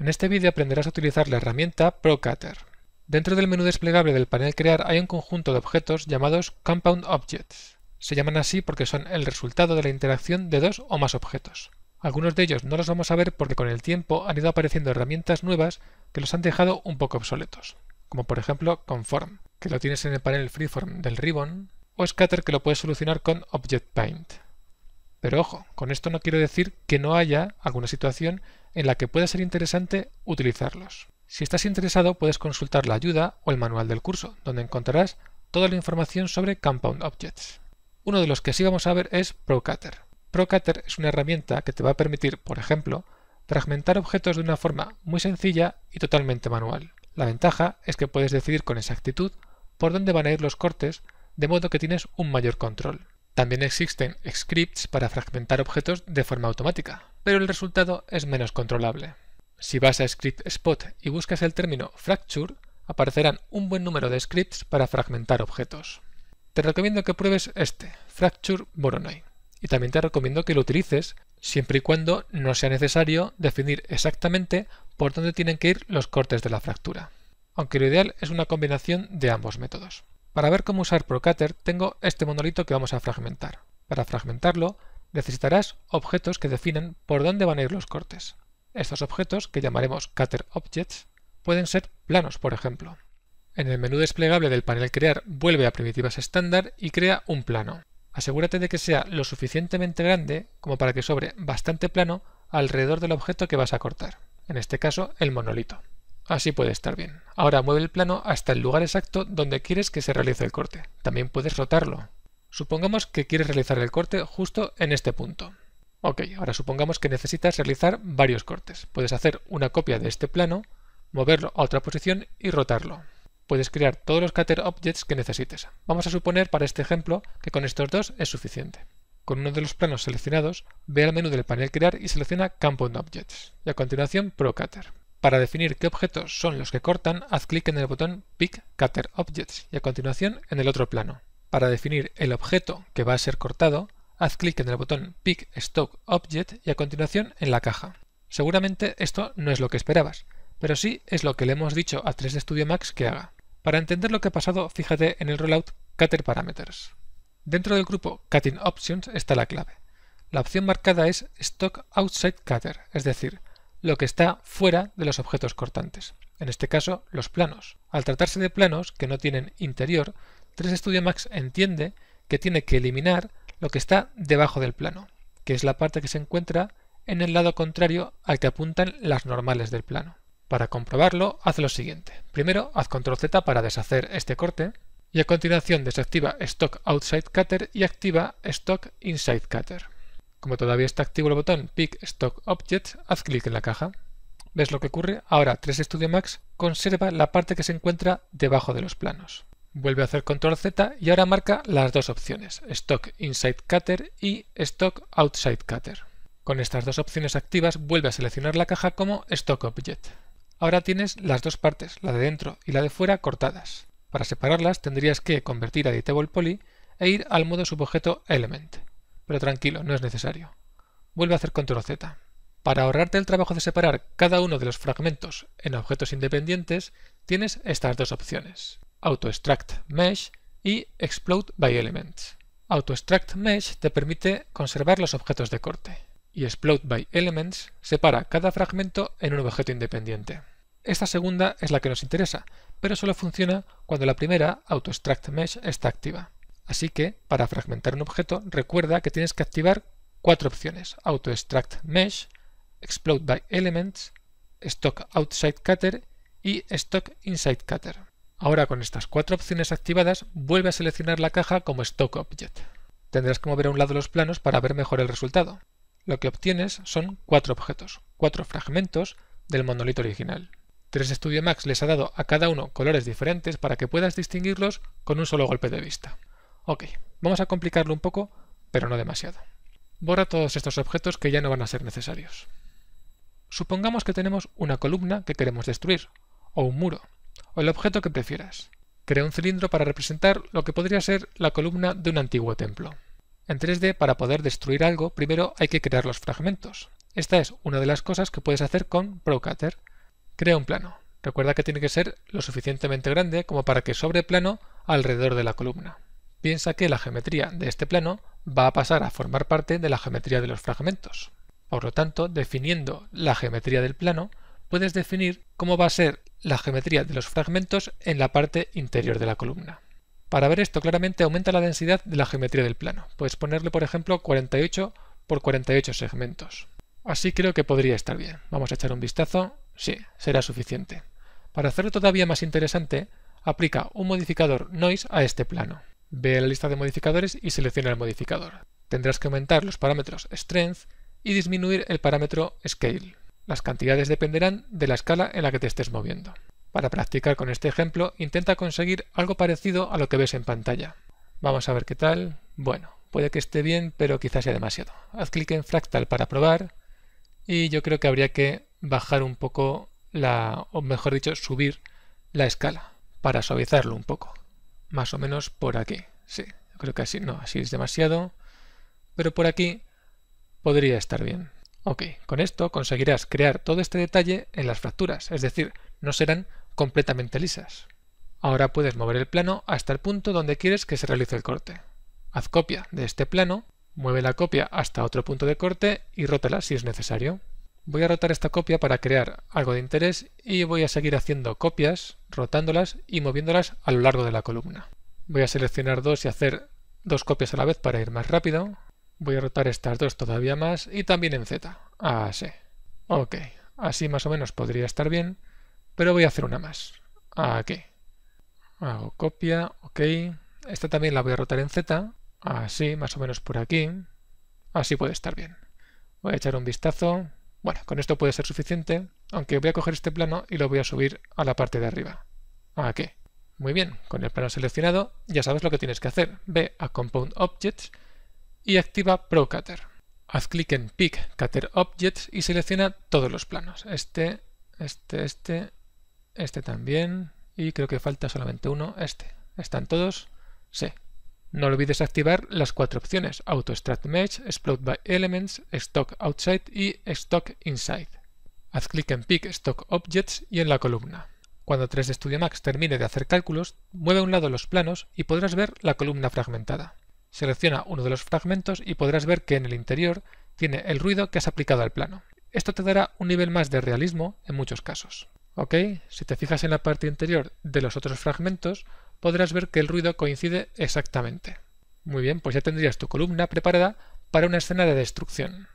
En este vídeo aprenderás a utilizar la herramienta Procutter. Dentro del menú desplegable del panel Crear hay un conjunto de objetos llamados Compound Objects. Se llaman así porque son el resultado de la interacción de dos o más objetos. Algunos de ellos no los vamos a ver porque con el tiempo han ido apareciendo herramientas nuevas que los han dejado un poco obsoletos, como por ejemplo Conform, que lo tienes en el panel Freeform del Ribbon, o Scatter que lo puedes solucionar con Object Paint. Pero ojo, con esto no quiero decir que no haya alguna situación en la que pueda ser interesante utilizarlos. Si estás interesado puedes consultar la ayuda o el manual del curso, donde encontrarás toda la información sobre Compound Objects. Uno de los que sí vamos a ver es ProCutter. ProCutter es una herramienta que te va a permitir, por ejemplo, fragmentar objetos de una forma muy sencilla y totalmente manual. La ventaja es que puedes decidir con exactitud por dónde van a ir los cortes, de modo que tienes un mayor control. También existen scripts para fragmentar objetos de forma automática, pero el resultado es menos controlable. Si vas a Script Spot y buscas el término Fracture, aparecerán un buen número de scripts para fragmentar objetos. Te recomiendo que pruebes este, Fracture Voronoi, y también te recomiendo que lo utilices siempre y cuando no sea necesario definir exactamente por dónde tienen que ir los cortes de la fractura, aunque lo ideal es una combinación de ambos métodos. Para ver cómo usar ProCutter tengo este monolito que vamos a fragmentar. Para fragmentarlo necesitarás objetos que definen por dónde van a ir los cortes. Estos objetos, que llamaremos Cutter Objects, pueden ser planos, por ejemplo. En el menú desplegable del panel Crear vuelve a primitivas estándar y crea un plano. Asegúrate de que sea lo suficientemente grande como para que sobre bastante plano alrededor del objeto que vas a cortar, en este caso el monolito. Así puede estar bien. Ahora mueve el plano hasta el lugar exacto donde quieres que se realice el corte. También puedes rotarlo. Supongamos que quieres realizar el corte justo en este punto. Ok, ahora supongamos que necesitas realizar varios cortes. Puedes hacer una copia de este plano, moverlo a otra posición y rotarlo. Puedes crear todos los cutter objects que necesites. Vamos a suponer para este ejemplo que con estos dos es suficiente. Con uno de los planos seleccionados, ve al menú del panel Crear y selecciona Compound Objects y a continuación Pro Cutter. Para definir qué objetos son los que cortan, haz clic en el botón Pick Cutter Objects y a continuación en el otro plano. Para definir el objeto que va a ser cortado, haz clic en el botón Pick Stock Object y a continuación en la caja. Seguramente esto no es lo que esperabas, pero sí es lo que le hemos dicho a 3D Studio Max que haga. Para entender lo que ha pasado, fíjate en el rollout Cutter Parameters. Dentro del grupo Cutting Options está la clave. La opción marcada es Stock Outside Cutter, es decir, lo que está fuera de los objetos cortantes, en este caso los planos. Al tratarse de planos que no tienen interior, 3 Studio Max entiende que tiene que eliminar lo que está debajo del plano, que es la parte que se encuentra en el lado contrario al que apuntan las normales del plano. Para comprobarlo, haz lo siguiente. Primero, haz Control Z para deshacer este corte y a continuación desactiva Stock Outside Cutter y activa Stock Inside Cutter. Como todavía está activo el botón Pick Stock Object, haz clic en la caja. ¿Ves lo que ocurre? Ahora 3 Studio Max conserva la parte que se encuentra debajo de los planos. Vuelve a hacer ctrl Z y ahora marca las dos opciones, Stock Inside Cutter y Stock Outside Cutter. Con estas dos opciones activas vuelve a seleccionar la caja como Stock Object. Ahora tienes las dos partes, la de dentro y la de fuera, cortadas. Para separarlas tendrías que convertir a Editable Poly e ir al modo subobjeto Element. Pero tranquilo, no es necesario. Vuelve a hacer control Z. Para ahorrarte el trabajo de separar cada uno de los fragmentos en objetos independientes, tienes estas dos opciones, Auto-Extract Mesh y Explode by Elements. Auto-Extract Mesh te permite conservar los objetos de corte, y Explode by Elements separa cada fragmento en un objeto independiente. Esta segunda es la que nos interesa, pero solo funciona cuando la primera, Auto-Extract Mesh, está activa. Así que, para fragmentar un objeto, recuerda que tienes que activar cuatro opciones: Auto Extract Mesh, Explode by Elements, Stock Outside Cutter y Stock Inside Cutter. Ahora con estas cuatro opciones activadas, vuelve a seleccionar la caja como Stock Object. Tendrás que mover a un lado los planos para ver mejor el resultado. Lo que obtienes son cuatro objetos, cuatro fragmentos del monolito original. 3 Studio Max les ha dado a cada uno colores diferentes para que puedas distinguirlos con un solo golpe de vista. Ok, vamos a complicarlo un poco, pero no demasiado. Borra todos estos objetos que ya no van a ser necesarios. Supongamos que tenemos una columna que queremos destruir, o un muro, o el objeto que prefieras. Crea un cilindro para representar lo que podría ser la columna de un antiguo templo. En 3D, para poder destruir algo, primero hay que crear los fragmentos. Esta es una de las cosas que puedes hacer con Procutter. Crea un plano. Recuerda que tiene que ser lo suficientemente grande como para que sobre plano alrededor de la columna. Piensa que la geometría de este plano va a pasar a formar parte de la geometría de los fragmentos. Por lo tanto, definiendo la geometría del plano, puedes definir cómo va a ser la geometría de los fragmentos en la parte interior de la columna. Para ver esto claramente aumenta la densidad de la geometría del plano. Puedes ponerle, por ejemplo, 48 por 48 segmentos. Así creo que podría estar bien. Vamos a echar un vistazo. Sí, será suficiente. Para hacerlo todavía más interesante, aplica un modificador noise a este plano. Ve a la lista de modificadores y selecciona el modificador. Tendrás que aumentar los parámetros Strength y disminuir el parámetro Scale. Las cantidades dependerán de la escala en la que te estés moviendo. Para practicar con este ejemplo, intenta conseguir algo parecido a lo que ves en pantalla. Vamos a ver qué tal. Bueno, puede que esté bien, pero quizás sea demasiado. Haz clic en Fractal para probar y yo creo que habría que bajar un poco la, o mejor dicho, subir la escala para suavizarlo un poco más o menos por aquí. Sí, creo que así, no, así es demasiado, pero por aquí podría estar bien. Ok, con esto conseguirás crear todo este detalle en las fracturas, es decir, no serán completamente lisas. Ahora puedes mover el plano hasta el punto donde quieres que se realice el corte. Haz copia de este plano, mueve la copia hasta otro punto de corte y rótala si es necesario. Voy a rotar esta copia para crear algo de interés y voy a seguir haciendo copias, rotándolas y moviéndolas a lo largo de la columna. Voy a seleccionar dos y hacer dos copias a la vez para ir más rápido. Voy a rotar estas dos todavía más y también en Z. Así. Ok, así más o menos podría estar bien, pero voy a hacer una más. Aquí. Hago copia, ok. Esta también la voy a rotar en Z, así, más o menos por aquí. Así puede estar bien. Voy a echar un vistazo, bueno, con esto puede ser suficiente, aunque voy a coger este plano y lo voy a subir a la parte de arriba. qué? Muy bien, con el plano seleccionado ya sabes lo que tienes que hacer. Ve a Compound Objects y activa Pro Cutter. Haz clic en Pick Cutter Objects y selecciona todos los planos. Este, este, este, este también y creo que falta solamente uno, este. ¿Están todos? Sí, no olvides activar las cuatro opciones auto extract Mesh, Explode by Elements, Stock Outside y Stock Inside. Haz clic en Pick Stock Objects y en la columna. Cuando 3D Studio Max termine de hacer cálculos, mueve a un lado los planos y podrás ver la columna fragmentada. Selecciona uno de los fragmentos y podrás ver que en el interior tiene el ruido que has aplicado al plano. Esto te dará un nivel más de realismo en muchos casos. ¿Ok? Si te fijas en la parte interior de los otros fragmentos, podrás ver que el ruido coincide exactamente. Muy bien, pues ya tendrías tu columna preparada para una escena de destrucción.